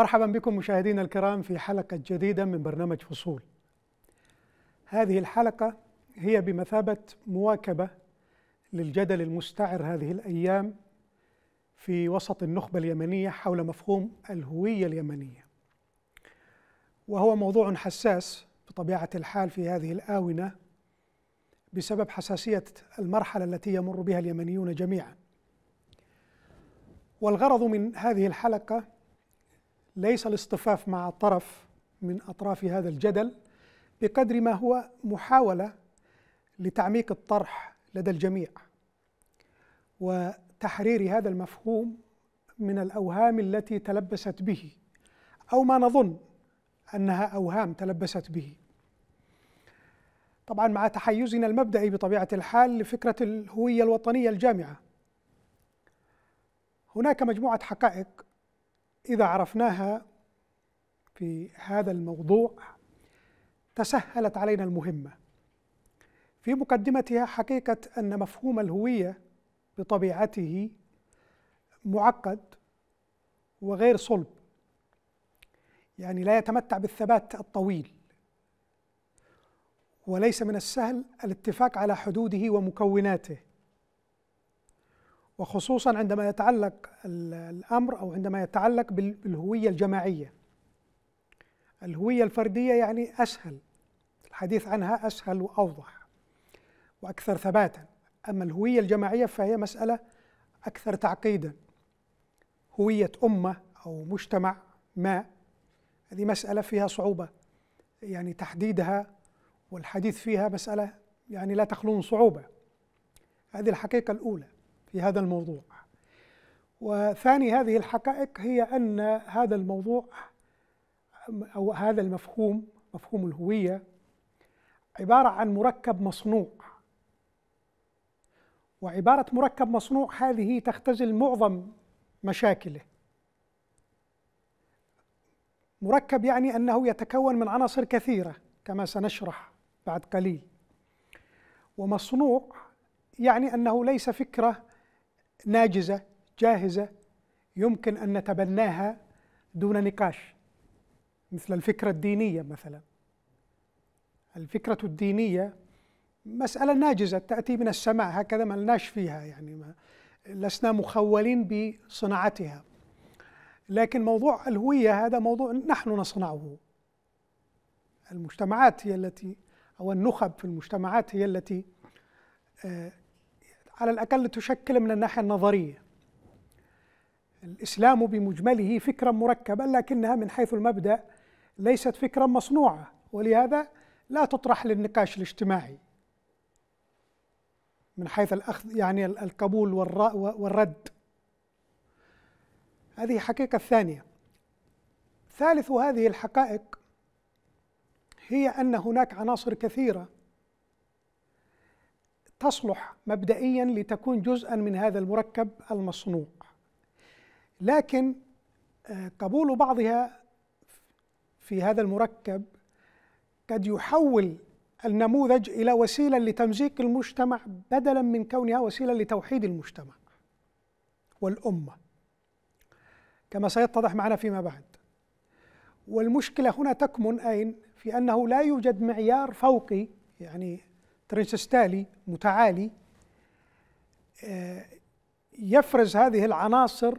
مرحبا بكم مشاهدينا الكرام في حلقة جديدة من برنامج فصول. هذه الحلقة هي بمثابة مواكبة للجدل المستعر هذه الأيام في وسط النخبة اليمنية حول مفهوم الهوية اليمنية. وهو موضوع حساس بطبيعة الحال في هذه الآونة بسبب حساسية المرحلة التي يمر بها اليمنيون جميعا. والغرض من هذه الحلقة ليس الاصطفاف مع طرف من أطراف هذا الجدل بقدر ما هو محاولة لتعميق الطرح لدى الجميع وتحرير هذا المفهوم من الأوهام التي تلبست به أو ما نظن أنها أوهام تلبست به طبعا مع تحيزنا المبدئي بطبيعة الحال لفكرة الهوية الوطنية الجامعة هناك مجموعة حقائق إذا عرفناها في هذا الموضوع تسهلت علينا المهمة في مقدمتها حقيقة أن مفهوم الهوية بطبيعته معقد وغير صلب يعني لا يتمتع بالثبات الطويل وليس من السهل الاتفاق على حدوده ومكوناته وخصوصا عندما يتعلق الأمر أو عندما يتعلق بالهوية الجماعية الهوية الفردية يعني أسهل الحديث عنها أسهل وأوضح وأكثر ثباتا أما الهوية الجماعية فهي مسألة أكثر تعقيدا هوية أمة أو مجتمع ما هذه مسألة فيها صعوبة يعني تحديدها والحديث فيها مسألة يعني لا تخلو من صعوبة هذه الحقيقة الأولى في هذا الموضوع وثاني هذه الحقائق هي أن هذا الموضوع أو هذا المفهوم مفهوم الهوية عبارة عن مركب مصنوع وعبارة مركب مصنوع هذه تختزل معظم مشاكله مركب يعني أنه يتكون من عناصر كثيرة كما سنشرح بعد قليل ومصنوع يعني أنه ليس فكرة ناجزه جاهزه يمكن ان نتبناها دون نقاش مثل الفكره الدينيه مثلا الفكره الدينيه مساله ناجزه تاتي من السماء هكذا ما لناش فيها يعني ما لسنا مخولين بصناعتها لكن موضوع الهويه هذا موضوع نحن نصنعه المجتمعات هي التي او النخب في المجتمعات هي التي آه، على الأقل تشكل من الناحية النظرية الإسلام بمجمله فكرة مركبة لكنها من حيث المبدأ ليست فكرة مصنوعة ولهذا لا تطرح للنقاش الاجتماعي من حيث الأخذ يعني القبول والرد هذه حقيقة ثانية ثالث هذه الحقائق هي أن هناك عناصر كثيرة تصلح مبدئيا لتكون جزءا من هذا المركب المصنوع لكن آه، قبول بعضها في هذا المركب قد يحول النموذج الى وسيله لتمزيق المجتمع بدلا من كونها وسيله لتوحيد المجتمع والامه كما سيتضح معنا فيما بعد والمشكله هنا تكمن اين في انه لا يوجد معيار فوقي يعني تريسستالي متعالي آه، يفرز هذه العناصر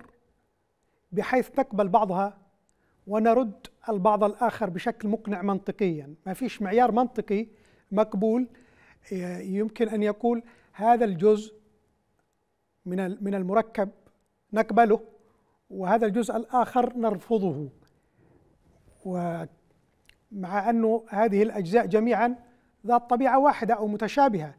بحيث نقبل بعضها ونرد البعض الآخر بشكل مقنع منطقيا ما فيش معيار منطقي مقبول آه، يمكن أن يقول هذا الجزء من من المركب نقبله وهذا الجزء الآخر نرفضه ومع أنه هذه الأجزاء جميعا ذات طبيعة واحدة أو متشابهة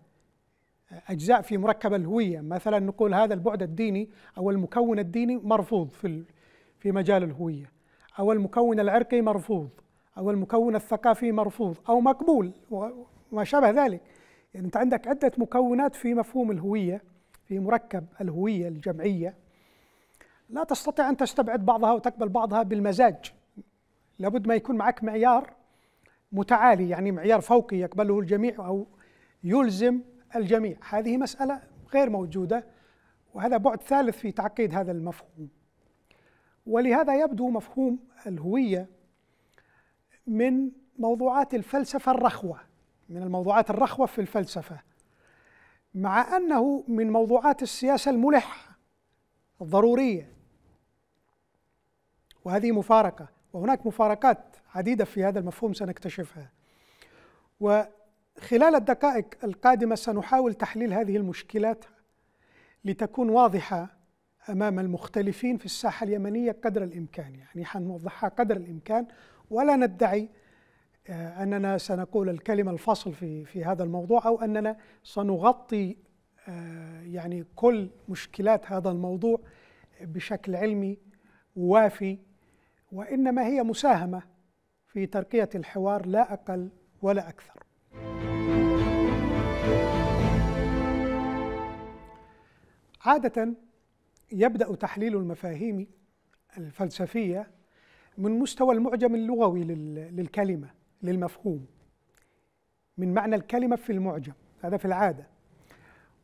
أجزاء في مركب الهوية مثلا نقول هذا البعد الديني أو المكون الديني مرفوض في في مجال الهوية أو المكون العرقي مرفوض أو المكون الثقافي مرفوض أو مقبول وما شابه ذلك يعني أنت عندك عدة مكونات في مفهوم الهوية في مركب الهوية الجمعية لا تستطيع أن تستبعد بعضها وتقبل بعضها بالمزاج لابد ما يكون معك معيار متعالي يعني معيار فوقي يقبله الجميع أو يلزم الجميع هذه مسألة غير موجودة وهذا بعد ثالث في تعقيد هذا المفهوم ولهذا يبدو مفهوم الهوية من موضوعات الفلسفة الرخوة من الموضوعات الرخوة في الفلسفة مع أنه من موضوعات السياسة الملحة الضرورية وهذه مفارقة وهناك مفارقات عديدة في هذا المفهوم سنكتشفها وخلال الدقائق القادمة سنحاول تحليل هذه المشكلات لتكون واضحة أمام المختلفين في الساحة اليمنية قدر الإمكان يعني حنوضحها قدر الإمكان ولا ندعي آه، أننا سنقول الكلمة الفصل في في هذا الموضوع أو أننا سنغطي آه، يعني كل مشكلات هذا الموضوع بشكل علمي وافي وإنما هي مساهمة في ترقية الحوار لا أقل ولا أكثر عادة يبدأ تحليل المفاهيم الفلسفية من مستوى المعجم اللغوي للكلمة للمفهوم من معنى الكلمة في المعجم هذا في العادة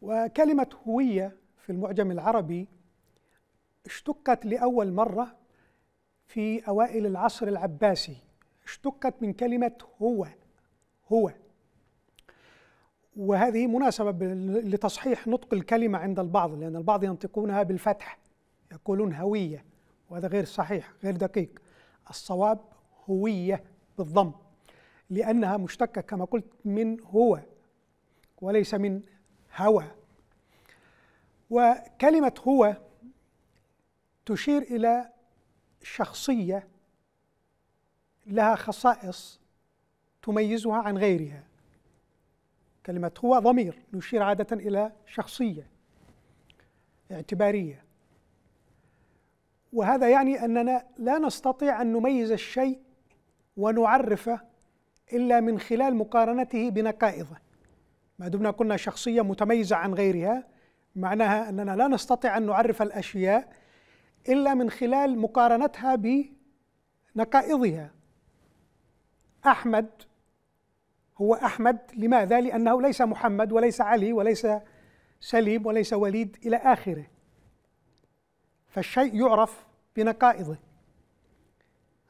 وكلمة هوية في المعجم العربي اشتقت لأول مرة في أوائل العصر العباسي اشتقت من كلمة هو هو وهذه مناسبة لتصحيح نطق الكلمة عند البعض لأن البعض ينطقونها بالفتح يقولون هوية وهذا غير صحيح غير دقيق الصواب هوية بالضم لأنها مشتقة كما قلت من هو وليس من هوى وكلمة هو تشير إلى شخصيه لها خصائص تميزها عن غيرها كلمه هو ضمير نشير عاده الى شخصيه اعتباريه وهذا يعني اننا لا نستطيع ان نميز الشيء ونعرفه الا من خلال مقارنته بنقائضه ما دمنا كنا شخصيه متميزه عن غيرها معناها اننا لا نستطيع ان نعرف الاشياء إلا من خلال مقارنتها بنقائضها أحمد هو أحمد لماذا؟ لأنه ليس محمد وليس علي وليس سليم وليس وليد إلى آخره فالشيء يعرف بنقائضه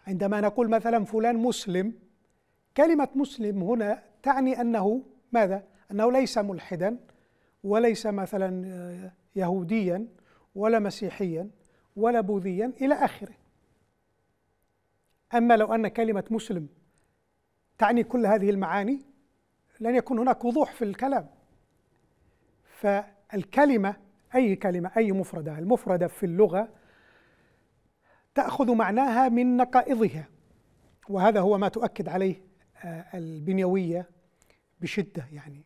عندما نقول مثلا فلان مسلم كلمة مسلم هنا تعني أنه ماذا؟ أنه ليس ملحدا وليس مثلا آه، يهوديا ولا مسيحيا ولا بوذيا إلى آخره أما لو أن كلمة مسلم تعني كل هذه المعاني لن يكون هناك وضوح في الكلام فالكلمة أي كلمة أي مفردة المفردة في اللغة تأخذ معناها من نقائضها وهذا هو ما تؤكد عليه آه، البنيوية بشدة يعني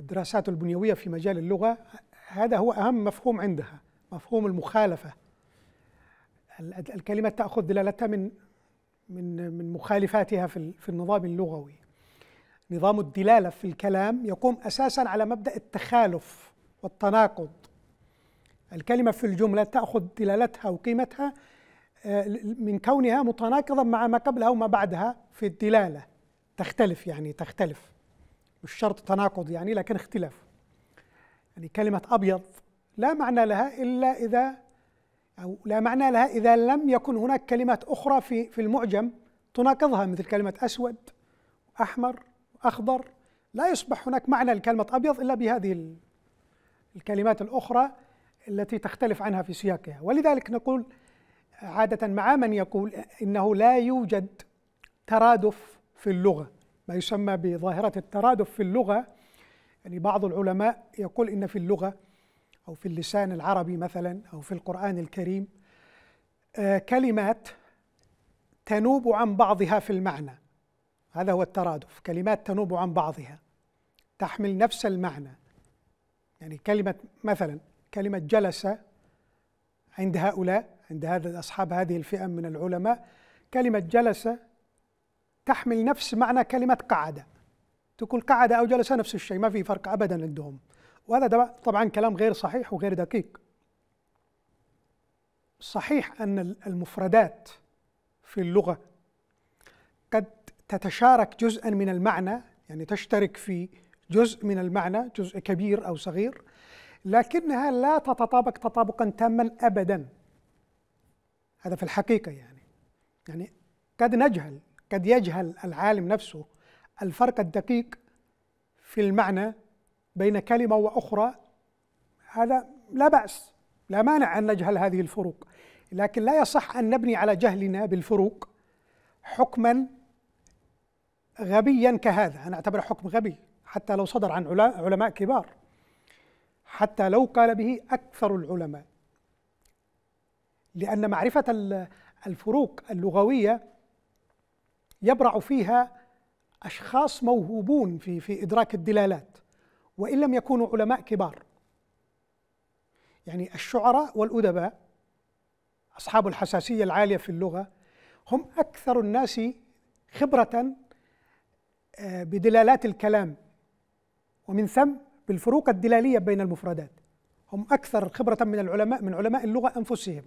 الدراسات البنيوية في مجال اللغة هذا هو أهم مفهوم عندها مفهوم المخالفة الكلمة تأخذ دلالتها من من من مخالفاتها في في النظام اللغوي. نظام الدلالة في الكلام يقوم أساسا على مبدأ التخالف والتناقض. الكلمة في الجملة تأخذ دلالتها وقيمتها آه، من كونها متناقضة مع ما قبلها وما بعدها في الدلالة تختلف يعني تختلف مش شرط تناقض يعني لكن اختلاف يعني كلمة أبيض لا معنى لها إلا إذا أو لا معنى لها إذا لم يكن هناك كلمات أخرى في في المعجم تناقضها مثل كلمة أسود أحمر أخضر لا يصبح هناك معنى لكلمة أبيض إلا بهذه الكلمات الأخرى التي تختلف عنها في سياقها ولذلك نقول عادة مع من يقول إنه لا يوجد ترادف في اللغة ما يسمى بظاهرة الترادف في اللغة يعني بعض العلماء يقول إن في اللغة أو في اللسان العربي مثلا أو في القرآن الكريم آه، كلمات تنوب عن بعضها في المعنى هذا هو الترادف كلمات تنوب عن بعضها تحمل نفس المعنى يعني كلمة مثلا كلمة جلس عند هؤلاء عند هذا أصحاب هذه الفئة من العلماء كلمة جلس تحمل نفس معنى كلمة قعد تقول قعد أو جلس نفس الشيء ما في فرق أبدا عندهم وهذا ده طبعا كلام غير صحيح وغير دقيق صحيح أن المفردات في اللغة قد تتشارك جزءا من المعنى يعني تشترك في جزء من المعنى جزء كبير أو صغير لكنها لا تتطابق تطابقا تاما أبدا هذا في الحقيقة يعني يعني قد نجهل قد يجهل العالم نفسه الفرق الدقيق في المعنى بين كلمه واخرى هذا لا باس لا مانع ان نجهل هذه الفروق لكن لا يصح ان نبني على جهلنا بالفروق حكما غبيا كهذا انا اعتبره حكم غبي حتى لو صدر عن علماء كبار حتى لو قال به اكثر العلماء لان معرفه الفروق اللغويه يبرع فيها اشخاص موهوبون في في ادراك الدلالات وإن لم يكونوا علماء كبار يعني الشعراء والأدباء أصحاب الحساسية العالية في اللغة هم أكثر الناس خبرة آه، بدلالات الكلام ومن ثم بالفروق الدلالية بين المفردات هم أكثر خبرة من العلماء من علماء اللغة أنفسهم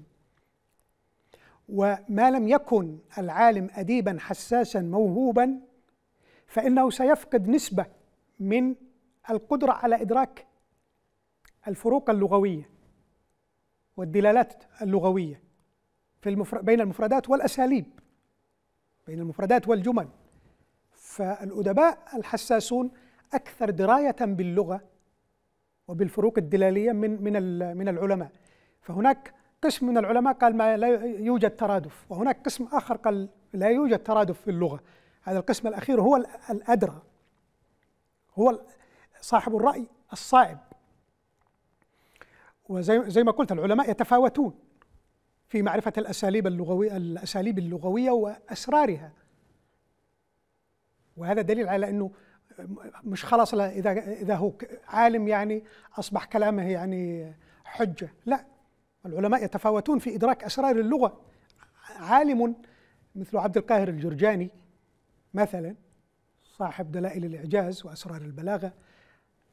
وما لم يكن العالم أديبا حساسا موهوبا فإنه سيفقد نسبة من القدرة على إدراك الفروق اللغوية والدلالات اللغوية في المفر... بين المفردات والأساليب بين المفردات والجمل فالأدباء الحساسون أكثر دراية باللغة وبالفروق الدلالية من من من العلماء فهناك قسم من العلماء قال ما لا يوجد ترادف وهناك قسم آخر قال لا يوجد ترادف في اللغة هذا القسم الأخير هو الأدرى هو صاحب الرأي الصائب وزي زي ما قلت العلماء يتفاوتون في معرفة الأساليب اللغوية الأساليب اللغوية وأسرارها وهذا دليل على أنه مش خلاص إذا إذا هو عالم يعني أصبح كلامه يعني حجة لا العلماء يتفاوتون في إدراك أسرار اللغة عالم مثل عبد القاهر الجرجاني مثلا صاحب دلائل الإعجاز وأسرار البلاغة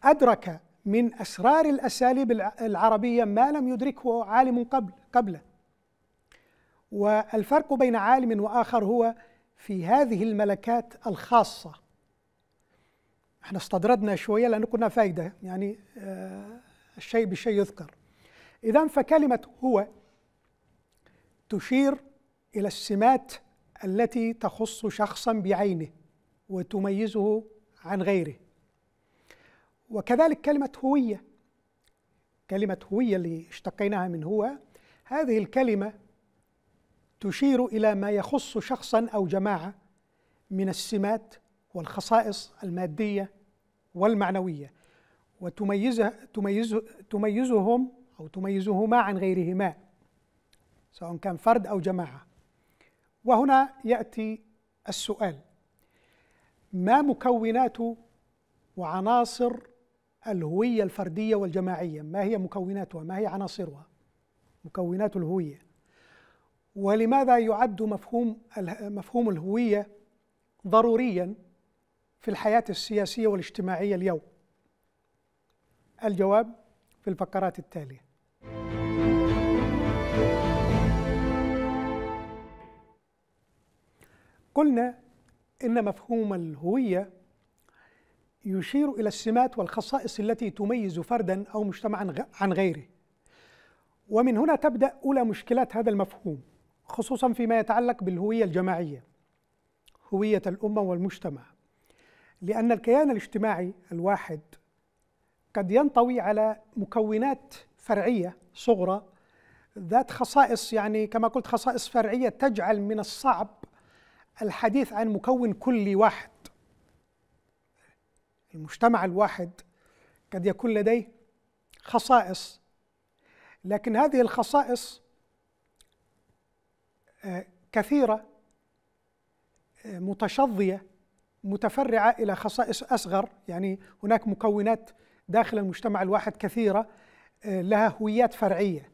أدرك من أسرار الأساليب العربية ما لم يدركه عالم قبل قبله والفرق بين عالم وآخر هو في هذه الملكات الخاصة احنا استطردنا شوية لأن كنا فايدة يعني آه، الشيء بالشيء يذكر إذا فكلمة هو تشير إلى السمات التي تخص شخصا بعينه وتميزه عن غيره وكذلك كلمة هوية كلمة هوية اللي اشتقيناها من هو هذه الكلمة تشير إلى ما يخص شخصا أو جماعة من السمات والخصائص المادية والمعنوية وتميزه تميز تميزهم أو تميزهما عن غيرهما سواء كان فرد أو جماعة وهنا يأتي السؤال ما مكونات وعناصر الهوية الفردية والجماعية ما هي مكوناتها ما هي عناصرها مكونات الهوية ولماذا يعد مفهوم مفهوم الهوية ضروريا في الحياة السياسية والاجتماعية اليوم الجواب في الفقرات التالية قلنا إن مفهوم الهوية يشير إلى السمات والخصائص التي تميز فردا أو مجتمعا عن غيره ومن هنا تبدأ أولى مشكلات هذا المفهوم خصوصا فيما يتعلق بالهوية الجماعية هوية الأمة والمجتمع لأن الكيان الاجتماعي الواحد قد ينطوي على مكونات فرعية صغرى ذات خصائص يعني كما قلت خصائص فرعية تجعل من الصعب الحديث عن مكون كلي واحد المجتمع الواحد قد يكون لديه خصائص لكن هذه الخصائص آه، كثيره آه، متشظيه متفرعه الى خصائص اصغر يعني هناك مكونات داخل المجتمع الواحد كثيره آه، لها هويات فرعيه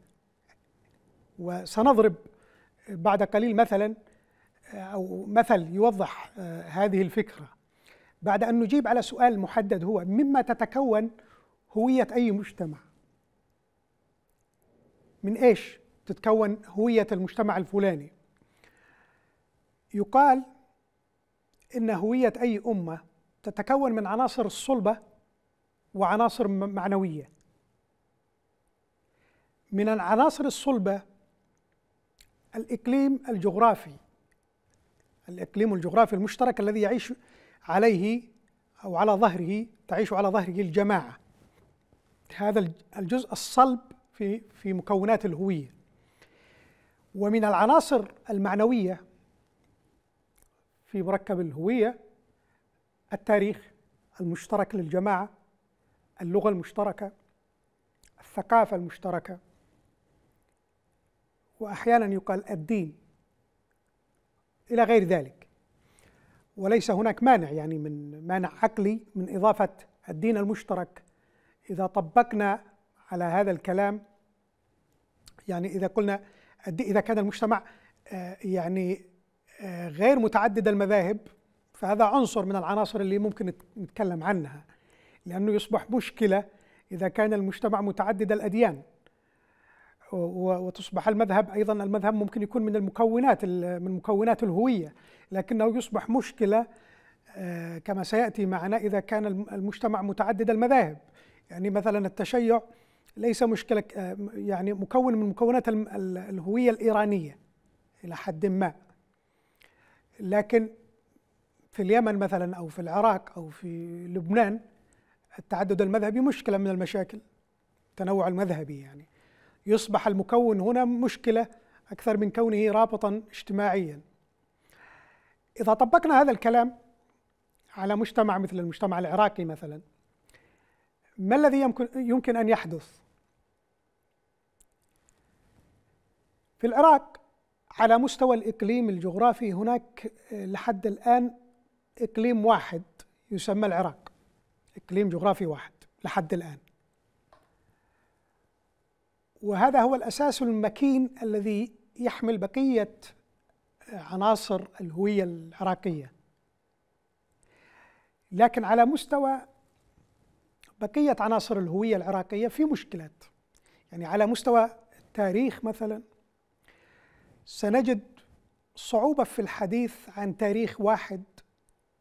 وسنضرب بعد قليل مثلا او مثل يوضح هذه الفكره بعد أن نجيب على سؤال محدد هو مما تتكون هوية أي مجتمع من إيش تتكون هوية المجتمع الفلاني يقال إن هوية أي أمة تتكون من عناصر الصلبة وعناصر معنوية من العناصر الصلبة الإقليم الجغرافي الإقليم الجغرافي المشترك الذي يعيش عليه أو على ظهره تعيش على ظهره الجماعة هذا الجزء الصلب في في مكونات الهوية ومن العناصر المعنوية في مركب الهوية التاريخ المشترك للجماعة اللغة المشتركة الثقافة المشتركة وأحيانا يقال الدين إلى غير ذلك وليس هناك مانع يعني من مانع عقلي من إضافة الدين المشترك إذا طبقنا على هذا الكلام يعني إذا قلنا إذا كان المجتمع آه، يعني آه، غير متعدد المذاهب فهذا عنصر من العناصر اللي ممكن نتكلم عنها لأنه يصبح مشكلة إذا كان المجتمع متعدد الأديان وتصبح المذهب ايضا المذهب ممكن يكون من المكونات من مكونات الهويه لكنه يصبح مشكله آه، كما سياتي معنا اذا كان المجتمع متعدد المذاهب يعني مثلا التشيع ليس مشكله آه، يعني مكون من مكونات الهويه الايرانيه الى حد ما لكن في اليمن مثلا او في العراق او في لبنان التعدد المذهبي مشكله من المشاكل التنوع المذهبي يعني يصبح المكون هنا مشكلة أكثر من كونه رابطا اجتماعيا إذا طبقنا هذا الكلام على مجتمع مثل المجتمع العراقي مثلا ما الذي يمكن, يمكن أن يحدث؟ في العراق على مستوى الإقليم الجغرافي هناك لحد الآن إقليم واحد يسمى العراق إقليم جغرافي واحد لحد الآن وهذا هو الأساس المكين الذي يحمل بقية عناصر الهوية العراقية لكن على مستوى بقية عناصر الهوية العراقية في مشكلات يعني على مستوى التاريخ مثلا سنجد صعوبة في الحديث عن تاريخ واحد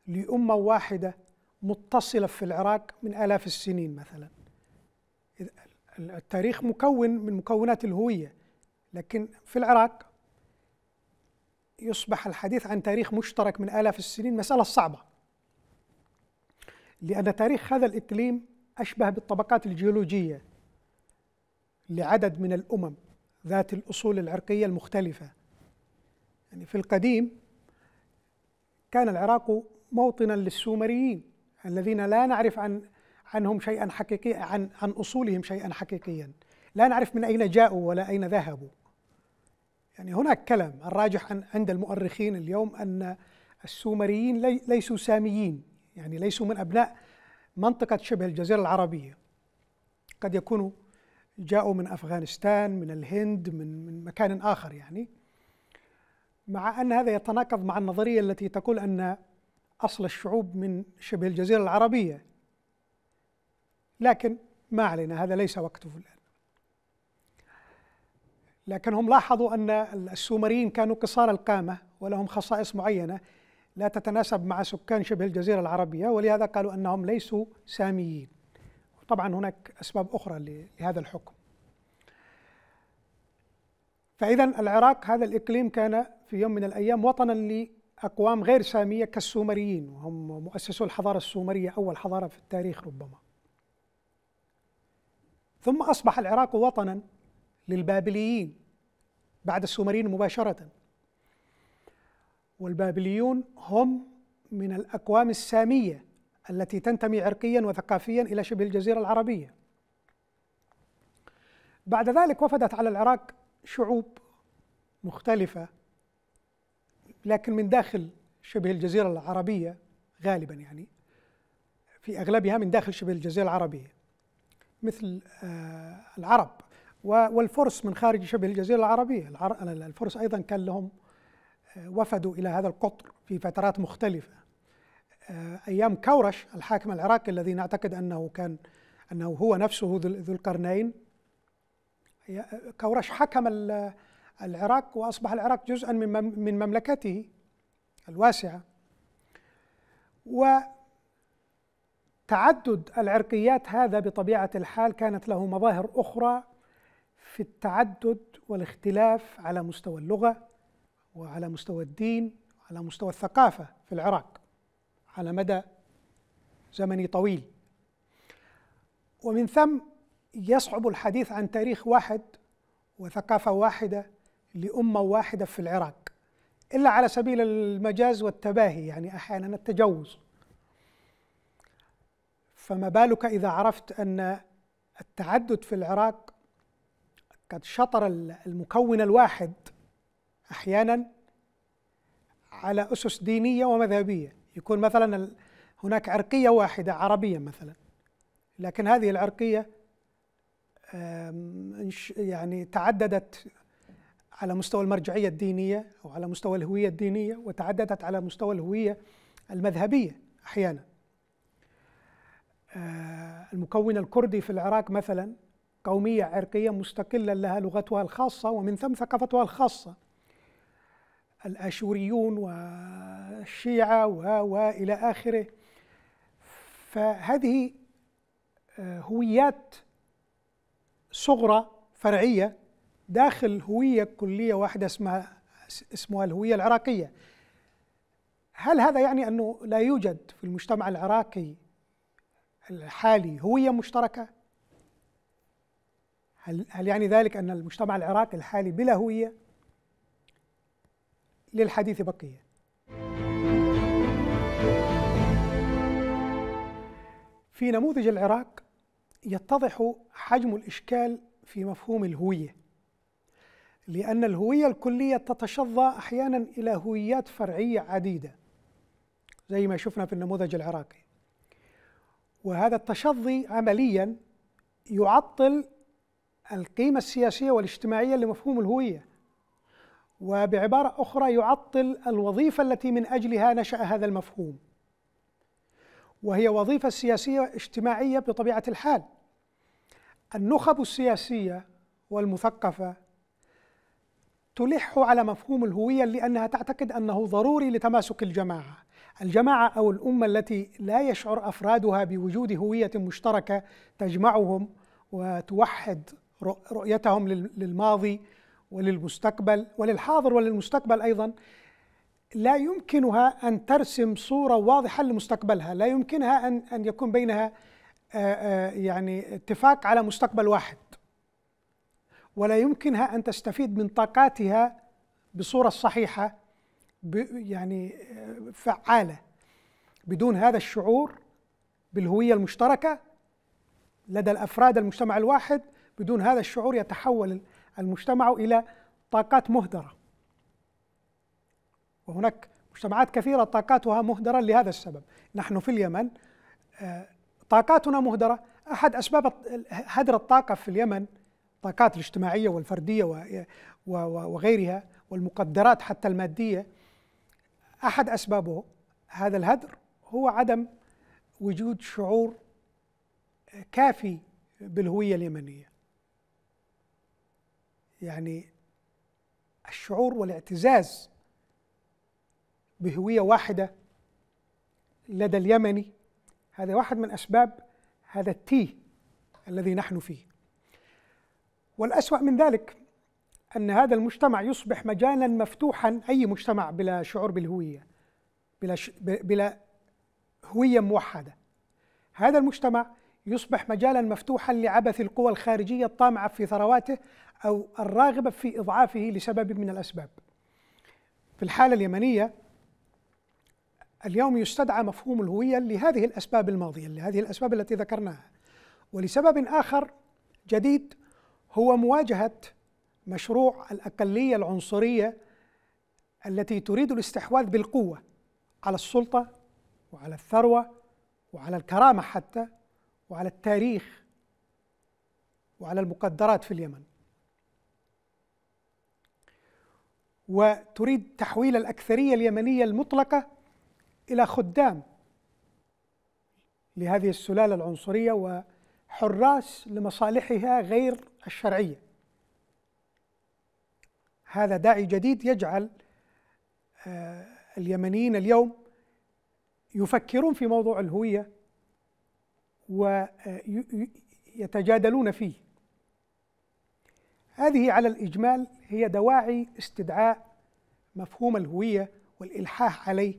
لأمة واحدة متصلة في العراق من آلاف السنين مثلا التاريخ مكون من مكونات الهوية لكن في العراق يصبح الحديث عن تاريخ مشترك من آلاف السنين مسألة صعبة لأن تاريخ هذا الإقليم أشبه بالطبقات الجيولوجية لعدد من الأمم ذات الأصول العرقية المختلفة يعني في القديم كان العراق موطنا للسومريين الذين لا نعرف عن عنهم شيئا حقيقيا عن عن اصولهم شيئا حقيقيا لا نعرف من اين جاءوا ولا اين ذهبوا يعني هناك كلام الراجح عند المؤرخين اليوم ان السومريين ليسوا ساميين يعني ليسوا من ابناء منطقه شبه الجزيره العربيه قد يكونوا جاءوا من افغانستان من الهند من من مكان اخر يعني مع ان هذا يتناقض مع النظريه التي تقول ان اصل الشعوب من شبه الجزيره العربيه لكن ما علينا هذا ليس وقته الآن لكنهم لاحظوا أن السومريين كانوا قصار القامة ولهم خصائص معينة لا تتناسب مع سكان شبه الجزيرة العربية ولهذا قالوا أنهم ليسوا ساميين طبعا هناك أسباب أخرى لهذا الحكم فإذا العراق هذا الإقليم كان في يوم من الأيام وطنا لأقوام غير سامية كالسومريين وهم مؤسسو الحضارة السومرية أول حضارة في التاريخ ربما ثم أصبح العراق وطنا للبابليين بعد السومريين مباشرة والبابليون هم من الأقوام السامية التي تنتمي عرقيا وثقافيا إلى شبه الجزيرة العربية بعد ذلك وفدت على العراق شعوب مختلفة لكن من داخل شبه الجزيرة العربية غالبا يعني في أغلبها من داخل شبه الجزيرة العربية مثل آه، العرب والفرس من خارج شبه الجزيرة العربية الفرس أيضا كان لهم آه، وفدوا إلى هذا القطر في فترات مختلفة آه، أيام كورش الحاكم العراقي الذي نعتقد أنه كان أنه هو نفسه ذو القرنين كورش حكم العراق وأصبح العراق جزءا من مملكته الواسعة و تعدد العرقيات هذا بطبيعه الحال كانت له مظاهر اخرى في التعدد والاختلاف على مستوى اللغه وعلى مستوى الدين وعلى مستوى الثقافه في العراق على مدى زمني طويل ومن ثم يصعب الحديث عن تاريخ واحد وثقافه واحده لامه واحده في العراق الا على سبيل المجاز والتباهي يعني احيانا التجوز فما بالك إذا عرفت أن التعدد في العراق قد شطر المكون الواحد أحيانا على أسس دينية ومذهبية يكون مثلا هناك عرقية واحدة عربية مثلا لكن هذه العرقية يعني تعددت على مستوى المرجعية الدينية أو على مستوى الهوية الدينية وتعددت على مستوى الهوية المذهبية أحيانا آه، المكون الكردي في العراق مثلا قومية عرقية مستقلة لها لغتها الخاصة ومن ثم ثقافتها الخاصة الآشوريون والشيعة وإلى آخره فهذه آه، هويات صغرى فرعية داخل هوية كلية واحدة اسمها اسمها الهوية العراقية هل هذا يعني أنه لا يوجد في المجتمع العراقي الحالي هوية مشتركة؟ هل, هل يعني ذلك أن المجتمع العراقي الحالي بلا هوية؟ للحديث بقية في نموذج العراق يتضح حجم الإشكال في مفهوم الهوية لأن الهوية الكلية تتشظى أحيانا إلى هويات فرعية عديدة زي ما شفنا في النموذج العراقي وهذا التشظي عمليا يعطل القيمة السياسية والاجتماعية لمفهوم الهوية وبعبارة أخرى يعطل الوظيفة التي من أجلها نشأ هذا المفهوم وهي وظيفة سياسية اجتماعية بطبيعة الحال النخب السياسية والمثقفة تلح على مفهوم الهوية لأنها تعتقد أنه ضروري لتماسك الجماعة الجماعة أو الأمة التي لا يشعر أفرادها بوجود هوية مشتركة تجمعهم وتوحد رؤيتهم للماضي وللمستقبل وللحاضر وللمستقبل أيضا لا يمكنها أن ترسم صورة واضحة لمستقبلها لا يمكنها أن, أن يكون بينها يعني اتفاق على مستقبل واحد ولا يمكنها أن تستفيد من طاقاتها بصورة صحيحة يعني فعاله بدون هذا الشعور بالهويه المشتركه لدى الافراد المجتمع الواحد بدون هذا الشعور يتحول المجتمع الى طاقات مهدره وهناك مجتمعات كثيره طاقاتها مهدره لهذا السبب نحن في اليمن آه، طاقاتنا مهدره احد اسباب هدر الطاقه في اليمن الطاقات الاجتماعيه والفرديه وغيرها والمقدرات حتى الماديه احد اسبابه هذا الهدر هو عدم وجود شعور كافي بالهويه اليمنيه يعني الشعور والاعتزاز بهويه واحده لدى اليمني هذا واحد من اسباب هذا التيه الذي نحن فيه والاسوا من ذلك أن هذا المجتمع يصبح مجالا مفتوحا أي مجتمع بلا شعور بالهوية بلا, ش... بلا هوية موحدة هذا المجتمع يصبح مجالا مفتوحا لعبث القوى الخارجية الطامعة في ثرواته أو الراغبة في إضعافه لسبب من الأسباب في الحالة اليمنية اليوم يستدعى مفهوم الهوية لهذه الأسباب الماضية لهذه الأسباب التي ذكرناها ولسبب آخر جديد هو مواجهة مشروع الأقلية العنصرية التي تريد الاستحواذ بالقوة على السلطة وعلى الثروة وعلى الكرامة حتى وعلى التاريخ وعلى المقدرات في اليمن وتريد تحويل الأكثرية اليمنية المطلقة إلى خدام لهذه السلالة العنصرية وحراس لمصالحها غير الشرعية هذا داعي جديد يجعل آه، اليمنيين اليوم يفكرون في موضوع الهوية ويتجادلون آه، فيه هذه على الإجمال هي دواعي استدعاء مفهوم الهوية والإلحاح عليه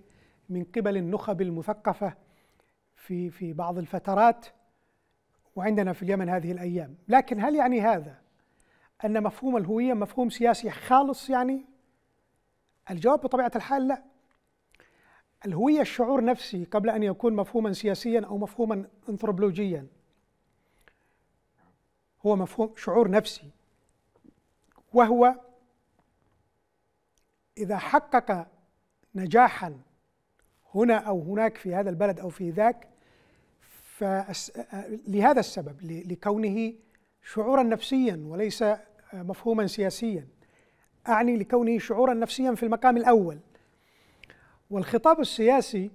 من قبل النخب المثقفة في في بعض الفترات وعندنا في اليمن هذه الأيام لكن هل يعني هذا ان مفهوم الهويه مفهوم سياسي خالص يعني الجواب بطبيعه الحال لا الهويه الشعور نفسي قبل ان يكون مفهوما سياسيا او مفهوما انثروبولوجيا هو مفهوم شعور نفسي وهو اذا حقق نجاحا هنا او هناك في هذا البلد او في ذاك لهذا السبب لكونه شعورا نفسيا وليس مفهوما سياسيا اعني لكونه شعورا نفسيا في المقام الاول والخطاب السياسي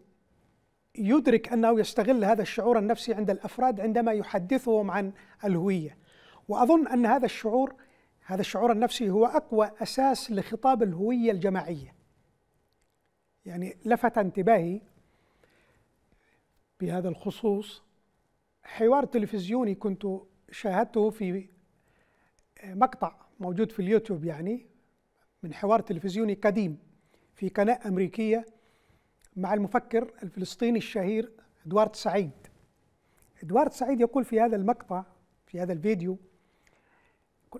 يدرك انه يستغل هذا الشعور النفسي عند الافراد عندما يحدثهم عن الهويه واظن ان هذا الشعور هذا الشعور النفسي هو اقوى اساس لخطاب الهويه الجماعيه يعني لفت انتباهي بهذا الخصوص حوار تلفزيوني كنت شاهدته في مقطع موجود في اليوتيوب يعني من حوار تلفزيوني قديم في قناة أمريكية مع المفكر الفلسطيني الشهير إدوارد سعيد إدوارد سعيد يقول في هذا المقطع في هذا الفيديو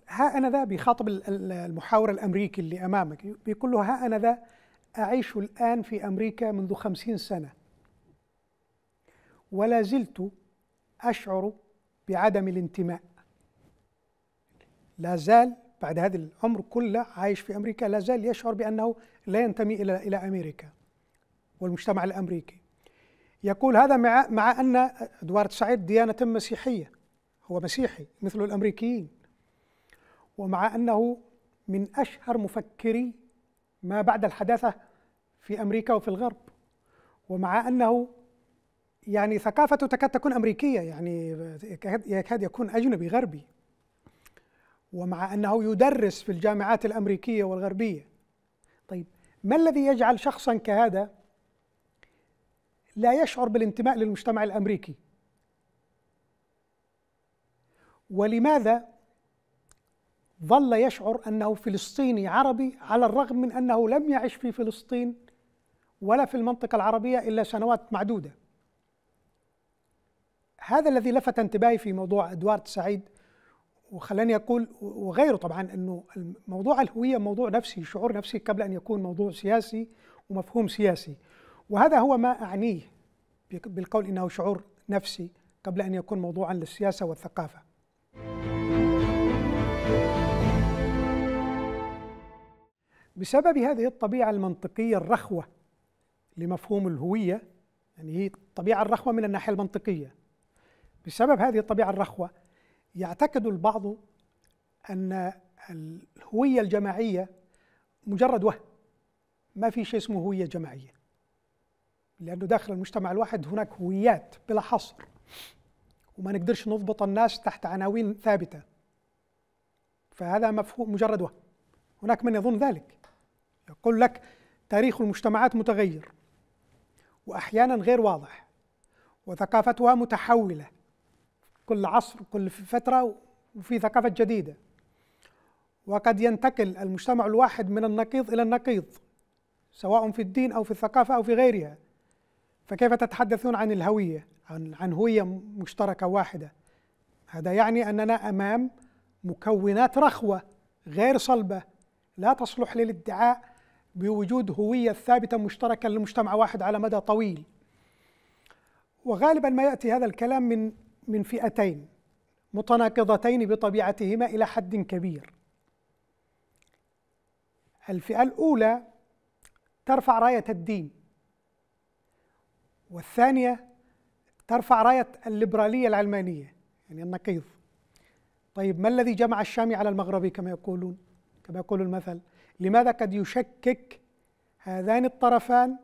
ها أنا ذا بيخاطب المحاور الأمريكي اللي أمامك بيقول له ها أنا ذا أعيش الآن في أمريكا منذ خمسين سنة ولا زلت أشعر بعدم الانتماء لا زال بعد هذا الأمر كله عايش في أمريكا لا زال يشعر بأنه لا ينتمي إلى إلى أمريكا والمجتمع الأمريكي يقول هذا مع مع أن أدوارد سعيد ديانة مسيحية هو مسيحي مثل الأمريكيين ومع أنه من أشهر مفكري ما بعد الحداثة في أمريكا وفي الغرب ومع أنه يعني ثقافته تكاد تكون أمريكية يعني يكاد يكون أجنبي غربي ومع انه يدرس في الجامعات الامريكيه والغربيه طيب ما الذي يجعل شخصا كهذا لا يشعر بالانتماء للمجتمع الامريكي ولماذا ظل يشعر انه فلسطيني عربي على الرغم من انه لم يعش في فلسطين ولا في المنطقه العربيه الا سنوات معدوده هذا الذي لفت انتباهي في موضوع ادوارد سعيد وخلاني اقول وغيره طبعا انه موضوع الهويه موضوع نفسي شعور نفسي قبل ان يكون موضوع سياسي ومفهوم سياسي وهذا هو ما اعنيه بالقول انه شعور نفسي قبل ان يكون موضوعا للسياسه والثقافه بسبب هذه الطبيعه المنطقيه الرخوه لمفهوم الهويه يعني هي الطبيعه الرخوه من الناحيه المنطقيه بسبب هذه الطبيعه الرخوه يعتقد البعض أن الهوية الجماعية مجرد وهم ما في شيء اسمه هوية جماعية لأنه داخل المجتمع الواحد هناك هويات بلا حصر وما نقدرش نضبط الناس تحت عناوين ثابتة فهذا مفهوم مجرد وهم هناك من يظن ذلك يقول لك تاريخ المجتمعات متغير واحيانا غير واضح وثقافتها متحوله كل عصر كل فترة وفي ثقافة جديدة وقد ينتقل المجتمع الواحد من النقيض إلى النقيض سواء في الدين أو في الثقافة أو في غيرها فكيف تتحدثون عن الهوية عن, عن هوية مشتركة واحدة هذا يعني أننا أمام مكونات رخوة غير صلبة لا تصلح للادعاء بوجود هوية ثابتة مشتركة لمجتمع واحد على مدى طويل وغالبا ما يأتي هذا الكلام من من فئتين متناقضتين بطبيعتهما الى حد كبير الفئه الاولى ترفع رايه الدين والثانيه ترفع رايه الليبراليه العلمانيه يعني النقيض طيب ما الذي جمع الشامي على المغربي كما يقولون كما يقول المثل لماذا قد يشكك هذان الطرفان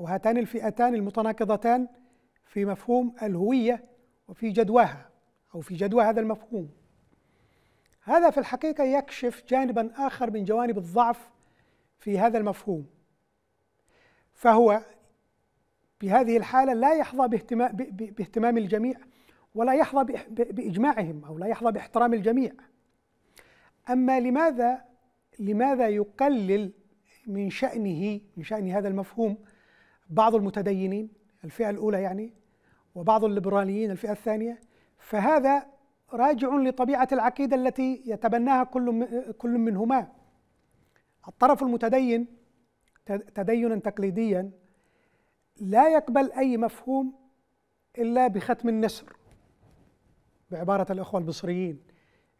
او هاتان الفئتان المتناقضتان في مفهوم الهويه وفي جدواها أو في جدوى هذا المفهوم هذا في الحقيقة يكشف جانبا آخر من جوانب الضعف في هذا المفهوم فهو بهذه الحالة لا يحظى باهتمام, باهتمام الجميع ولا يحظى بإجماعهم أو لا يحظى باحترام الجميع أما لماذا لماذا يقلل من شأنه من شأن هذا المفهوم بعض المتدينين الفئة الأولى يعني وبعض الليبراليين الفئة الثانية فهذا راجع لطبيعة العقيدة التي يتبناها كل كل منهما الطرف المتدين تدينا تقليديا لا يقبل أي مفهوم إلا بختم النسر بعبارة الأخوة المصريين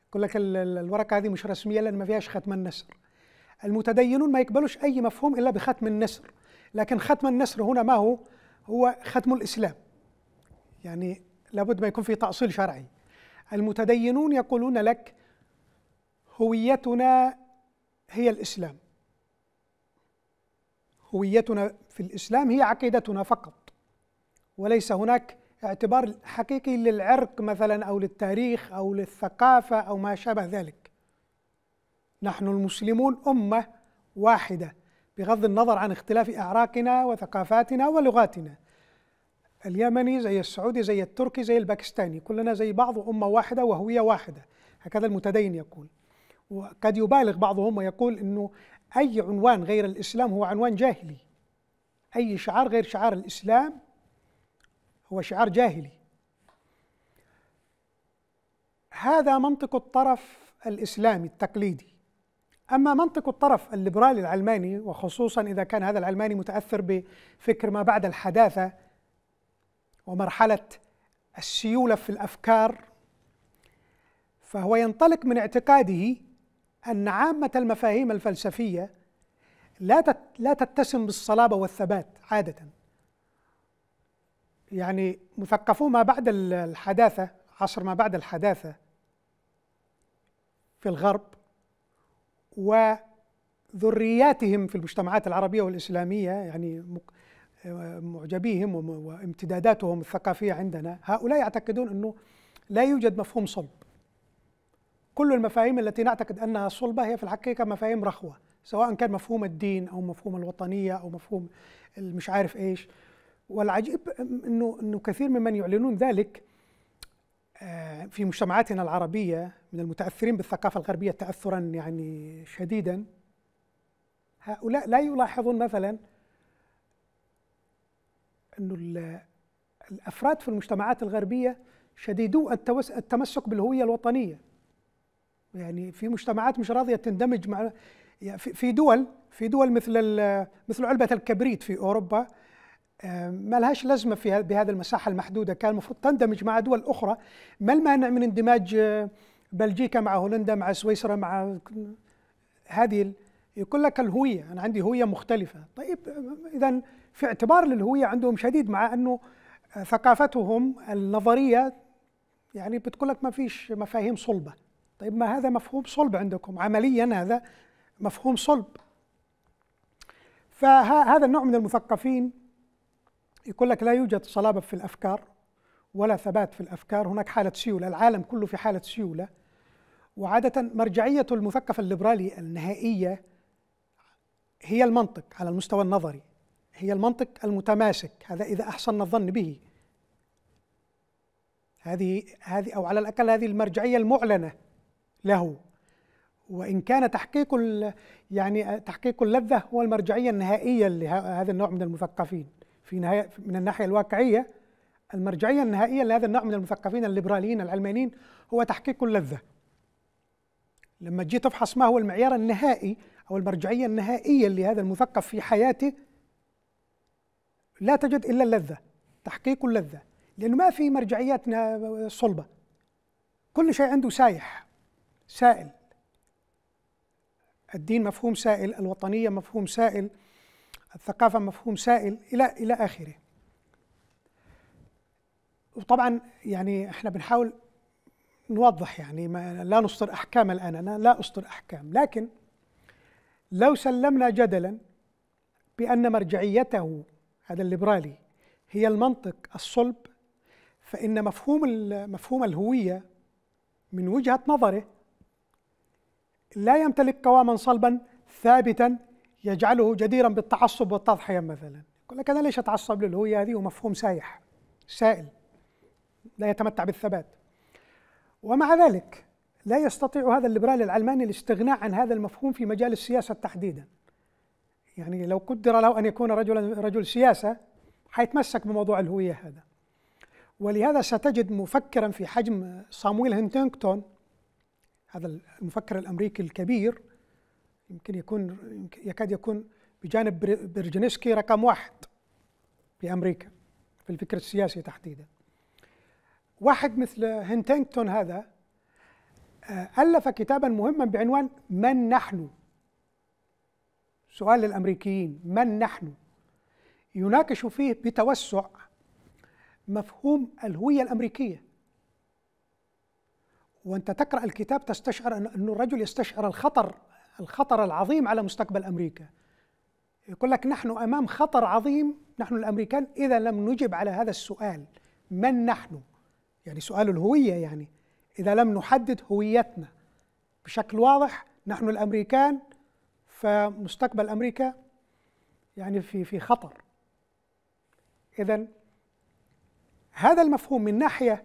يقول لك الورقة هذه مش رسمية لأن ما فيهاش ختم النسر المتدينون ما يقبلوش أي مفهوم إلا بختم النسر لكن ختم النسر هنا ما هو هو ختم الإسلام يعني لابد ما يكون في تأصيل شرعي المتدينون يقولون لك هويتنا هي الإسلام هويتنا في الإسلام هي عقيدتنا فقط وليس هناك اعتبار حقيقي للعرق مثلا أو للتاريخ أو للثقافة أو ما شابه ذلك نحن المسلمون أمة واحدة بغض النظر عن اختلاف أعراقنا وثقافاتنا ولغاتنا اليمني زي السعودي زي التركي زي الباكستاني كلنا زي بعض وأمة واحدة وهوية واحدة هكذا المتدين يقول وقد يبالغ بعضهم ويقول أنه أي عنوان غير الإسلام هو عنوان جاهلي أي شعار غير شعار الإسلام هو شعار جاهلي هذا منطق الطرف الإسلامي التقليدي أما منطق الطرف الليبرالي العلماني وخصوصا إذا كان هذا العلماني متأثر بفكر ما بعد الحداثة ومرحلة السيولة في الأفكار فهو ينطلق من اعتقاده أن عامة المفاهيم الفلسفية لا لا تتسم بالصلابة والثبات عادة يعني مثقفو ما بعد الحداثة عصر ما بعد الحداثة في الغرب وذرياتهم في المجتمعات العربية والإسلامية يعني معجبيهم وامتداداتهم الثقافية عندنا هؤلاء يعتقدون أنه لا يوجد مفهوم صلب كل المفاهيم التي نعتقد أنها صلبة هي في الحقيقة مفاهيم رخوة سواء كان مفهوم الدين أو مفهوم الوطنية أو مفهوم مش عارف إيش والعجيب أنه, إنه كثير ممن يعلنون ذلك آه، في مجتمعاتنا العربية من المتأثرين بالثقافة الغربية تأثرا يعني شديدا هؤلاء لا يلاحظون مثلا انه الافراد في المجتمعات الغربيه شديدو التمسك بالهويه الوطنيه يعني في مجتمعات مش راضيه تندمج مع يعني في دول في دول مثل مثل علبه الكبريت في اوروبا ما لهاش لازمه في بهذه المساحه المحدوده كان المفروض تندمج مع دول اخرى ما المانع من اندماج آه، بلجيكا مع هولندا مع سويسرا مع هذه يقول لك الهويه انا عندي هويه مختلفه طيب آه، اذا في اعتبار للهويه عندهم شديد مع انه ثقافتهم النظريه يعني بتقول لك ما فيش مفاهيم صلبه طيب ما هذا مفهوم صلب عندكم عمليا هذا مفهوم صلب فهذا النوع من المثقفين يقول لك لا يوجد صلابه في الافكار ولا ثبات في الافكار هناك حاله سيوله العالم كله في حاله سيوله وعاده مرجعيه المثقف الليبرالي النهائيه هي المنطق على المستوى النظري هي المنطق المتماسك هذا إذا أحسن الظن به هذه هذه أو على الأقل هذه المرجعية المعلنة له وإن كان تحقيق يعني تحقيق اللذة هو المرجعية النهائية لهذا النوع من المثقفين في نهاية من الناحية الواقعية المرجعية النهائية لهذا النوع من المثقفين الليبراليين العلمانيين هو تحقيق اللذة لما تجي تفحص ما هو المعيار النهائي أو المرجعية النهائية لهذا المثقف في حياته لا تجد إلا اللذة تحقيق اللذة لأنه ما في مرجعياتنا صلبة كل شيء عنده سايح سائل الدين مفهوم سائل الوطنية مفهوم سائل الثقافة مفهوم سائل إلى إلى آخره وطبعا يعني احنا بنحاول نوضح يعني ما لا نصدر احكام الان انا لا اصدر احكام لكن لو سلمنا جدلا بان مرجعيته هذا الليبرالي هي المنطق الصلب فإن مفهوم مفهوم الهوية من وجهة نظره لا يمتلك قواما صلبا ثابتا يجعله جديرا بالتعصب والتضحية مثلا يقول لك أنا ليش أتعصب للهوية هذه ومفهوم سايح سائل لا يتمتع بالثبات ومع ذلك لا يستطيع هذا الليبرالي العلماني الاستغناء عن هذا المفهوم في مجال السياسة تحديدا يعني لو قدر له أن يكون رجلا رجل سياسة حيتمسك بموضوع الهوية هذا ولهذا ستجد مفكرا في حجم صامويل هنتينغتون هذا المفكر الأمريكي الكبير يمكن يكون يكاد يكون بجانب برجنسكي رقم واحد في أمريكا في الفكر السياسي تحديدا واحد مثل هنتينغتون هذا آه، ألف كتابا مهما بعنوان من نحن سؤال للامريكيين من نحن يناقش فيه بتوسع مفهوم الهويه الامريكيه وانت تقرا الكتاب تستشعر ان الرجل يستشعر الخطر الخطر العظيم على مستقبل امريكا يقول لك نحن امام خطر عظيم نحن الامريكان اذا لم نجب على هذا السؤال من نحن يعني سؤال الهويه يعني اذا لم نحدد هويتنا بشكل واضح نحن الامريكان فمستقبل امريكا يعني في في خطر اذا هذا المفهوم من ناحيه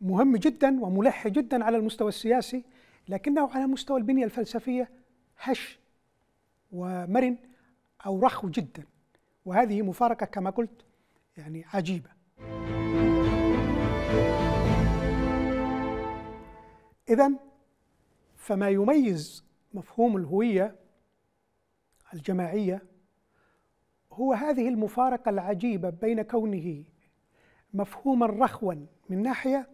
مهم جدا وملح جدا على المستوى السياسي لكنه على مستوى البنيه الفلسفيه هش ومرن او رخو جدا وهذه مفارقه كما قلت يعني عجيبه اذا فما يميز مفهوم الهويه الجماعيه هو هذه المفارقه العجيبه بين كونه مفهوما رخوا من ناحيه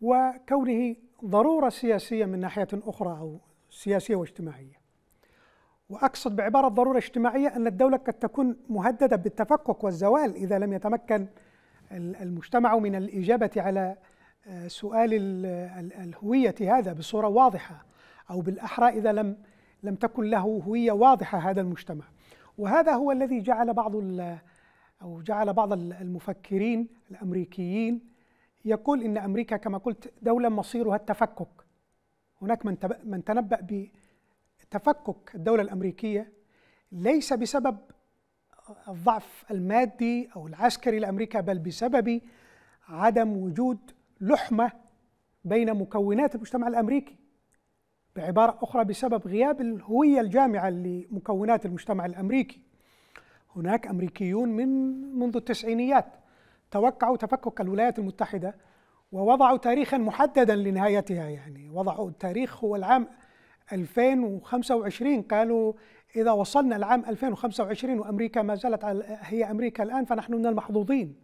وكونه ضروره سياسيه من ناحيه اخرى او سياسيه واجتماعيه. واقصد بعباره ضروره اجتماعيه ان الدوله قد تكون مهدده بالتفكك والزوال اذا لم يتمكن المجتمع من الاجابه على آه، سؤال الهويه هذا بصوره واضحه او بالاحرى اذا لم لم تكن له هويه واضحه هذا المجتمع وهذا هو الذي جعل بعض او جعل بعض المفكرين الامريكيين يقول ان امريكا كما قلت دوله مصيرها التفكك هناك من من تنبأ بتفكك الدوله الامريكيه ليس بسبب الضعف المادي او العسكري لامريكا بل بسبب عدم وجود لحمه بين مكونات المجتمع الامريكي بعبارة أخرى بسبب غياب الهوية الجامعة لمكونات المجتمع الأمريكي هناك أمريكيون من منذ التسعينيات توقعوا تفكك الولايات المتحدة ووضعوا تاريخا محددا لنهايتها يعني وضعوا التاريخ هو العام 2025 قالوا إذا وصلنا العام 2025 وأمريكا ما زالت هي أمريكا الآن فنحن من المحظوظين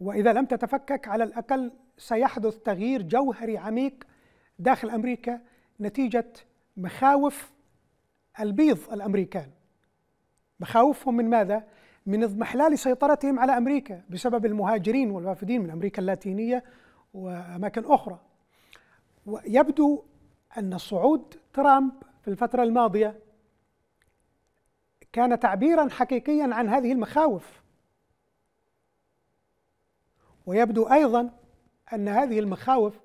وإذا لم تتفكك على الأقل سيحدث تغيير جوهري عميق داخل أمريكا نتيجه مخاوف البيض الامريكان مخاوفهم من ماذا؟ من اضمحلال سيطرتهم على امريكا بسبب المهاجرين والوافدين من امريكا اللاتينيه واماكن اخرى. ويبدو ان صعود ترامب في الفتره الماضيه كان تعبيرا حقيقيا عن هذه المخاوف. ويبدو ايضا ان هذه المخاوف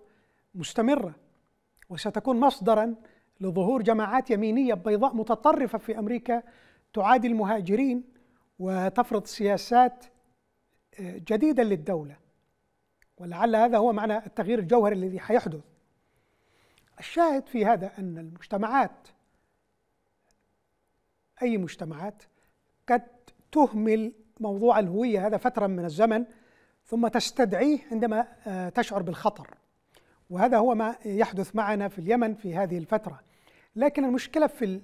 مستمره وستكون مصدرا لظهور جماعات يمينيه بيضاء متطرفه في امريكا تعادي المهاجرين وتفرض سياسات آه، جديده للدوله ولعل هذا هو معنى التغيير الجوهري الذي حيحدث الشاهد في هذا ان المجتمعات اي مجتمعات قد تهمل موضوع الهويه هذا فتره من الزمن ثم تستدعيه عندما آه، تشعر بالخطر وهذا هو ما يحدث معنا في اليمن في هذه الفترة لكن المشكلة في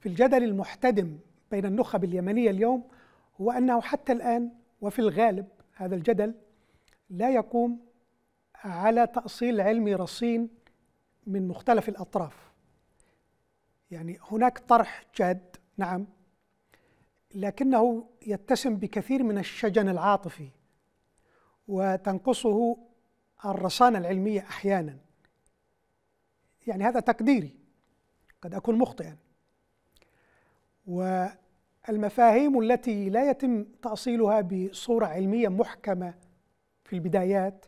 في الجدل المحتدم بين النخب اليمنية اليوم هو أنه حتى الآن وفي الغالب هذا الجدل لا يقوم على تأصيل علمي رصين من مختلف الأطراف يعني هناك طرح جاد نعم لكنه يتسم بكثير من الشجن العاطفي وتنقصه الرصانة العلمية أحيانا يعني هذا تقديري قد أكون مخطئا والمفاهيم التي لا يتم تأصيلها بصورة علمية محكمة في البدايات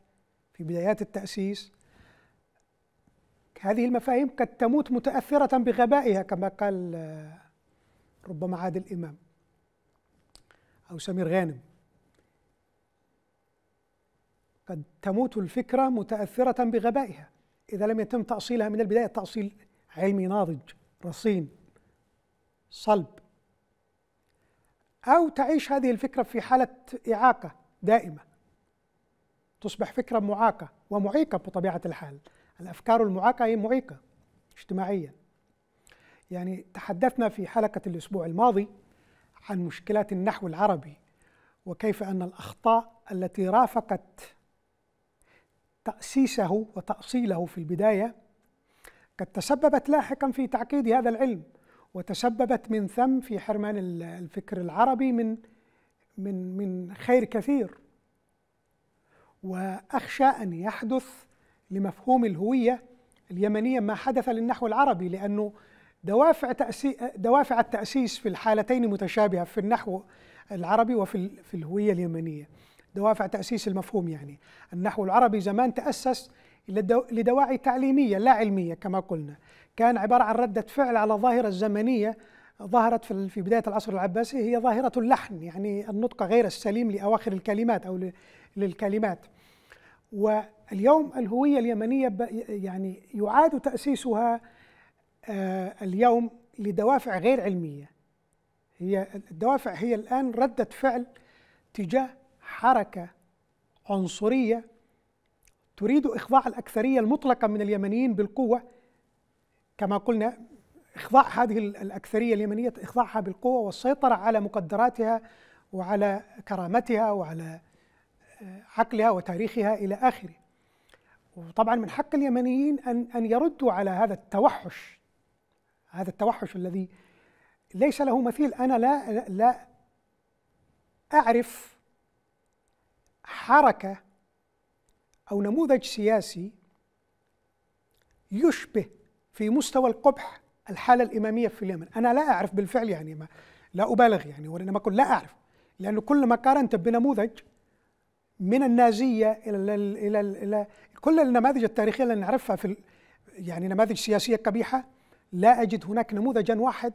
في بدايات التأسيس هذه المفاهيم قد تموت متأثرة بغبائها كما قال آه، ربما عادل إمام أو سمير غانم قد تموت الفكرة متأثرة بغبائها إذا لم يتم تأصيلها من البداية تأصيل علمي ناضج رصين صلب أو تعيش هذه الفكرة في حالة إعاقة دائمة تصبح فكرة معاقة ومعيقة بطبيعة الحال الأفكار المعاقة هي معيقة اجتماعيا يعني تحدثنا في حلقة الأسبوع الماضي عن مشكلات النحو العربي وكيف أن الأخطاء التي رافقت تأسيسه وتأصيله في البداية قد تسببت لاحقا في تعقيد هذا العلم وتسببت من ثم في حرمان الفكر العربي من من من خير كثير واخشى ان يحدث لمفهوم الهويه اليمنيه ما حدث للنحو العربي لانه دوافع تأسي دوافع التاسيس في الحالتين متشابهه في النحو العربي وفي في الهويه اليمنيه دوافع تأسيس المفهوم يعني النحو العربي زمان تأسس لدواعي تعليمية لا علمية كما قلنا كان عبارة عن ردة فعل على ظاهرة زمنية ظهرت في بداية العصر العباسي هي ظاهرة اللحن يعني النطق غير السليم لأواخر الكلمات أو للكلمات واليوم الهوية اليمنية يعني يعاد تأسيسها آه، اليوم لدوافع غير علمية هي الدوافع هي الآن ردة فعل تجاه حركة عنصرية تريد إخضاع الأكثرية المطلقة من اليمنيين بالقوة كما قلنا إخضاع هذه الأكثرية اليمنية إخضاعها بالقوة والسيطرة على مقدراتها وعلى كرامتها وعلى آه، عقلها وتاريخها إلى آخره وطبعا من حق اليمنيين أن أن يردوا على هذا التوحش هذا التوحش الذي ليس له مثيل أنا لا لا أعرف حركة أو نموذج سياسي يشبه في مستوى القبح الحالة الإمامية في اليمن أنا لا أعرف بالفعل يعني ما لا أبالغ يعني وإنما أقول لا أعرف لأنه كل ما قارنت بنموذج من النازية إلى ال إلى ال إلى كل النماذج التاريخية اللي نعرفها في يعني نماذج سياسية قبيحة لا أجد هناك نموذجا واحد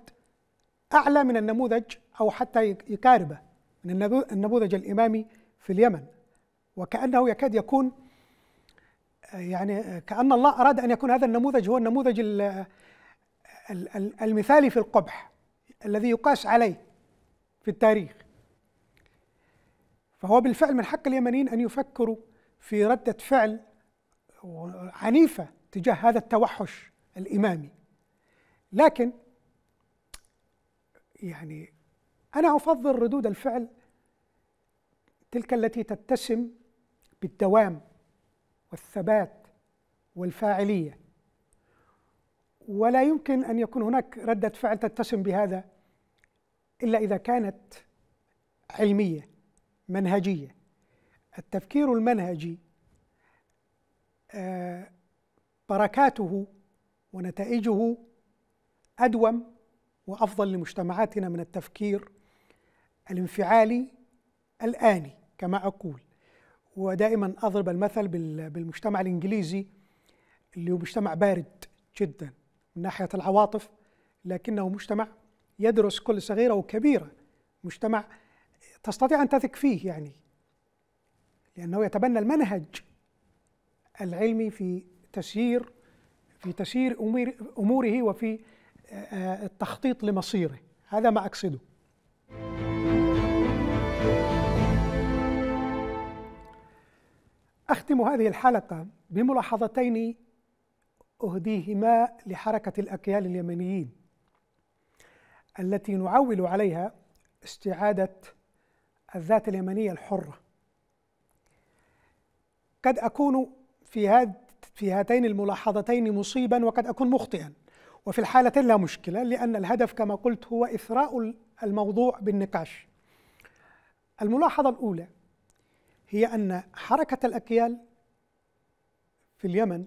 أعلى من النموذج أو حتى يقاربه من النموذج الإمامي في اليمن وكأنه يكاد يكون آه، يعني آه، كأن الله أراد أن يكون هذا النموذج هو النموذج آه، المثالي في القبح الذي يقاس عليه في التاريخ فهو بالفعل من حق اليمنيين أن يفكروا في ردة فعل عنيفة تجاه هذا التوحش الإمامي لكن يعني أنا أفضل ردود الفعل تلك التي تتسم بالدوام والثبات والفاعليه ولا يمكن ان يكون هناك رده فعل تتسم بهذا الا اذا كانت علميه منهجيه التفكير المنهجي آه، بركاته ونتائجه ادوم وافضل لمجتمعاتنا من التفكير الانفعالي الاني كما اقول ودائما اضرب المثل بالمجتمع الانجليزي اللي هو مجتمع بارد جدا من ناحيه العواطف لكنه مجتمع يدرس كل صغيره وكبيره مجتمع تستطيع ان تثق فيه يعني لانه يتبنى المنهج العلمي في تسيير في تسيير اموره وفي آه، آه، التخطيط لمصيره هذا ما اقصده أختم هذه الحلقة بملاحظتين أهديهما لحركة الأكيال اليمنيين التي نعول عليها استعادة الذات اليمنية الحرة قد أكون في في هاتين الملاحظتين مصيبا وقد أكون مخطئا وفي الحالتين لا مشكلة لأن الهدف كما قلت هو إثراء الموضوع بالنقاش الملاحظة الأولى هي أن حركة الأكيال في اليمن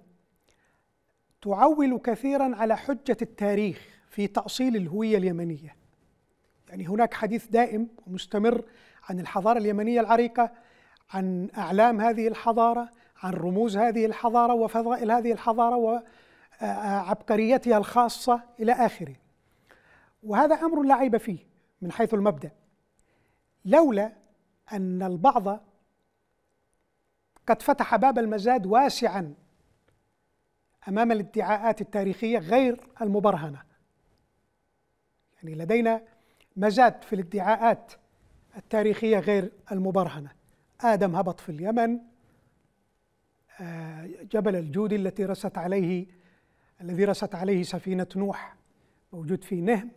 تعول كثيرا على حجة التاريخ في تأصيل الهوية اليمنية يعني هناك حديث دائم ومستمر عن الحضارة اليمنية العريقة عن أعلام هذه الحضارة عن رموز هذه الحضارة وفضائل هذه الحضارة وعبقريتها الخاصة إلى آخره وهذا أمر لا عيب فيه من حيث المبدأ لولا أن البعض قد فتح باب المزاد واسعا امام الادعاءات التاريخيه غير المبرهنه يعني لدينا مزاد في الادعاءات التاريخيه غير المبرهنه ادم هبط في اليمن آه، جبل الجود التي رست عليه الذي رست عليه سفينه نوح موجود في نهم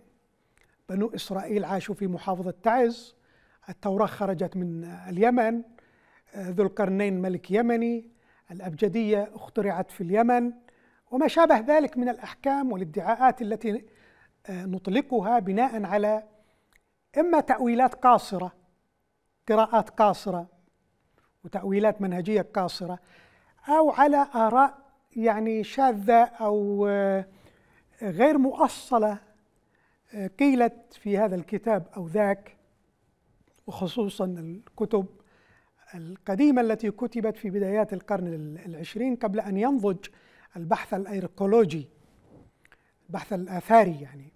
بنو اسرائيل عاشوا في محافظه تعز التوراه خرجت من اليمن آه، ذو القرنين ملك يمني الأبجدية اخترعت في اليمن وما شابه ذلك من الأحكام والادعاءات التي آه، نطلقها بناء على إما تأويلات قاصرة قراءات قاصرة وتأويلات منهجية قاصرة أو على آراء يعني شاذة أو آه، غير مؤصلة قيلت في هذا الكتاب أو ذاك وخصوصا الكتب القديمة التي كتبت في بدايات القرن العشرين قبل أن ينضج البحث الأيركولوجي البحث الآثاري يعني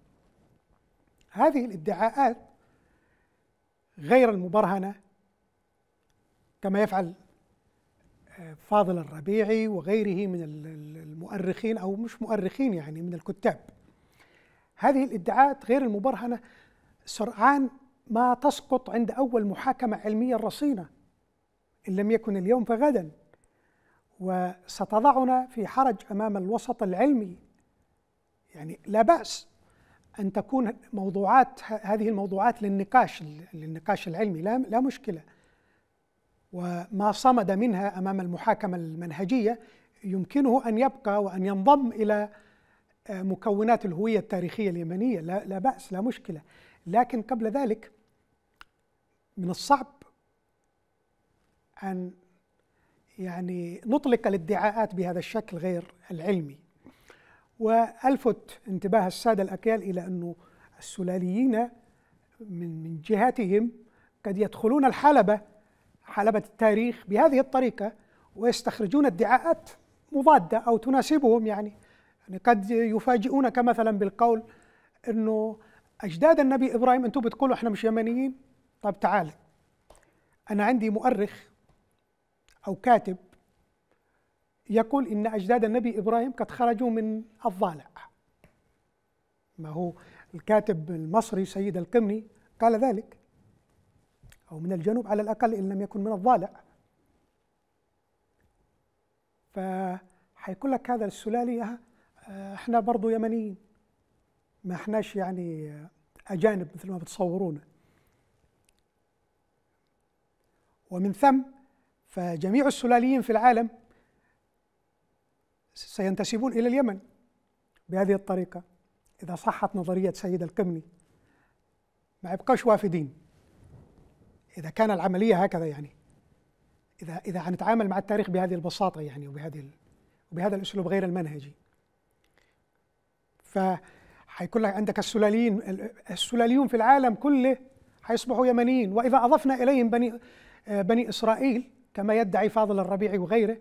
هذه الادعاءات غير المبرهنة كما يفعل آه، فاضل الربيعي وغيره من المؤرخين أو مش مؤرخين يعني من الكتاب هذه الادعاءات غير المبرهنة سرعان ما تسقط عند أول محاكمة علمية رصينة إن لم يكن اليوم فغدا وستضعنا في حرج أمام الوسط العلمي يعني لا بأس أن تكون موضوعات هذه الموضوعات للنقاش للنقاش العلمي لا لا مشكلة وما صمد منها أمام المحاكمة المنهجية يمكنه أن يبقى وأن ينضم إلى آه، مكونات الهوية التاريخية اليمنية لا, لا بأس لا مشكلة لكن قبل ذلك من الصعب أن يعني نطلق الادعاءات بهذا الشكل غير العلمي وألفت انتباه السادة الأكيال إلى أنه السلاليين من من جهتهم قد يدخلون الحلبة حلبة التاريخ بهذه الطريقة ويستخرجون ادعاءات مضادة أو تناسبهم يعني يعني قد يفاجئونك مثلا بالقول أنه أجداد النبي إبراهيم أنتم بتقولوا إحنا مش يمنيين طب تعال أنا عندي مؤرخ أو كاتب يقول إن أجداد النبي إبراهيم قد خرجوا من الضالع ما هو الكاتب المصري سيد القمني قال ذلك أو من الجنوب على الأقل إن لم يكن من الضالع فحيقول لك هذا السلالي آه، احنا برضو يمنيين ما احناش يعني آه، أجانب مثل ما بتصورونا ومن ثم فجميع السلاليين في العالم سينتسبون إلى اليمن بهذه الطريقة إذا صحت نظرية سيد القمني ما يبقاش وافدين إذا كان العملية هكذا يعني إذا إذا هنتعامل مع التاريخ بهذه البساطة يعني وبهذه وبهذا الأسلوب غير المنهجي فحيكون لك عندك السلاليين السلاليون في العالم كله حيصبحوا يمنيين وإذا أضفنا إليهم بني آه، بني إسرائيل كما يدعي فاضل الربيعي وغيره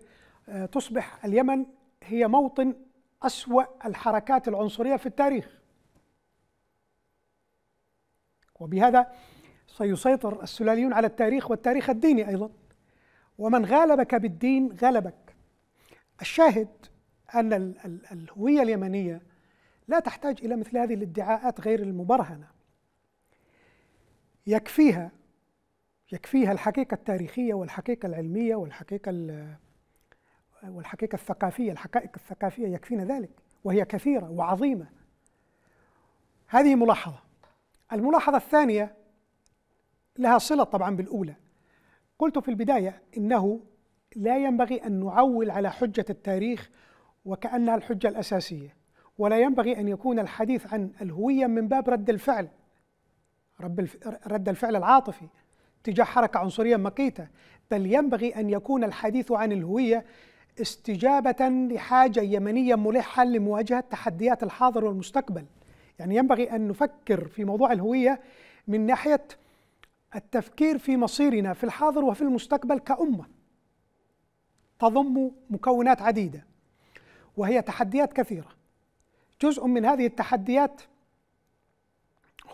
آه، تصبح اليمن هي موطن أسوأ الحركات العنصرية في التاريخ وبهذا سيسيطر السلاليون على التاريخ والتاريخ الديني أيضا ومن غالبك بالدين غلبك الشاهد أن الهوية اليمنية لا تحتاج إلى مثل هذه الادعاءات غير المبرهنة يكفيها يكفيها الحقيقة التاريخية والحقيقة العلمية والحقيقة والحقيقة الثقافية الحقائق الثقافية يكفينا ذلك وهي كثيرة وعظيمة هذه ملاحظة الملاحظة الثانية لها صلة طبعا بالأولى قلت في البداية إنه لا ينبغي أن نعول على حجة التاريخ وكأنها الحجة الأساسية ولا ينبغي أن يكون الحديث عن الهوية من باب رد الفعل رد الفعل العاطفي تجاه حركة عنصرية مقيتة بل ينبغي أن يكون الحديث عن الهوية استجابة لحاجة يمنية ملحة لمواجهة تحديات الحاضر والمستقبل يعني ينبغي أن نفكر في موضوع الهوية من ناحية التفكير في مصيرنا في الحاضر وفي المستقبل كأمة تضم مكونات عديدة وهي تحديات كثيرة جزء من هذه التحديات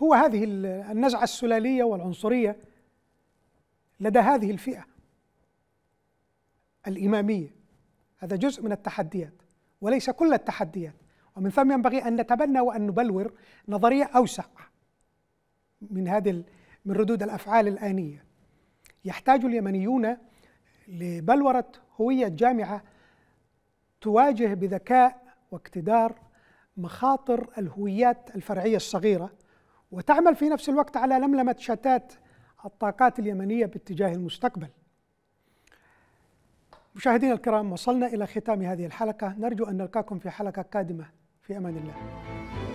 هو هذه النزعة السلالية والعنصرية لدى هذه الفئة الإمامية هذا جزء من التحديات وليس كل التحديات ومن ثم ينبغي أن نتبنى وأن نبلور نظرية أوسع من هذه من ردود الأفعال الآنية يحتاج اليمنيون لبلورة هوية جامعة تواجه بذكاء واقتدار مخاطر الهويات الفرعية الصغيرة وتعمل في نفس الوقت على لملمة شتات الطاقات اليمنية باتجاه المستقبل مشاهدينا الكرام وصلنا إلى ختام هذه الحلقة نرجو أن نلقاكم في حلقة قادمة في أمان الله